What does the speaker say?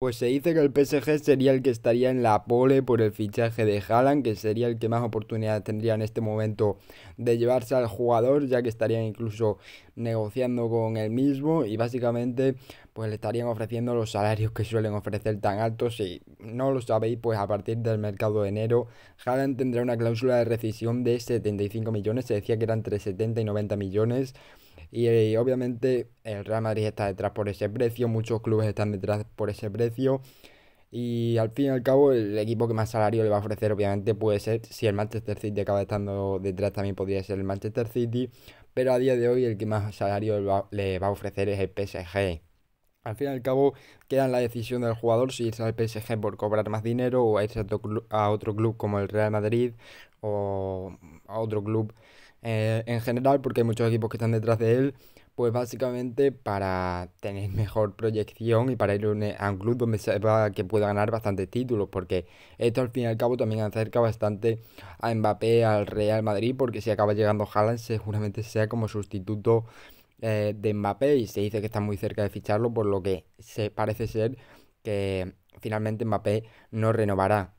Pues se dice que el PSG sería el que estaría en la pole por el fichaje de Haaland, que sería el que más oportunidad tendría en este momento de llevarse al jugador, ya que estarían incluso negociando con el mismo y básicamente pues le estarían ofreciendo los salarios que suelen ofrecer tan altos. Si no lo sabéis, pues a partir del mercado de enero, Haaland tendrá una cláusula de rescisión de 75 millones, se decía que eran entre 70 y 90 millones. Y eh, obviamente el Real Madrid está detrás por ese precio, muchos clubes están detrás por ese precio. Y al fin y al cabo, el equipo que más salario le va a ofrecer, obviamente, puede ser si el Manchester City acaba estando detrás, también podría ser el Manchester City. Pero a día de hoy, el que más salario le va a ofrecer es el PSG. Al fin y al cabo, queda en la decisión del jugador si irse al PSG por cobrar más dinero o a irse a otro club como el Real Madrid o a otro club eh, en general, porque hay muchos equipos que están detrás de él, pues básicamente para tener mejor proyección y para ir a un eh, club donde sepa que pueda ganar bastantes títulos, porque esto al fin y al cabo también acerca bastante a Mbappé, al Real Madrid, porque si acaba llegando Haaland seguramente sea como sustituto eh, de Mbappé y se dice que está muy cerca de ficharlo, por lo que se parece ser que finalmente Mbappé no renovará.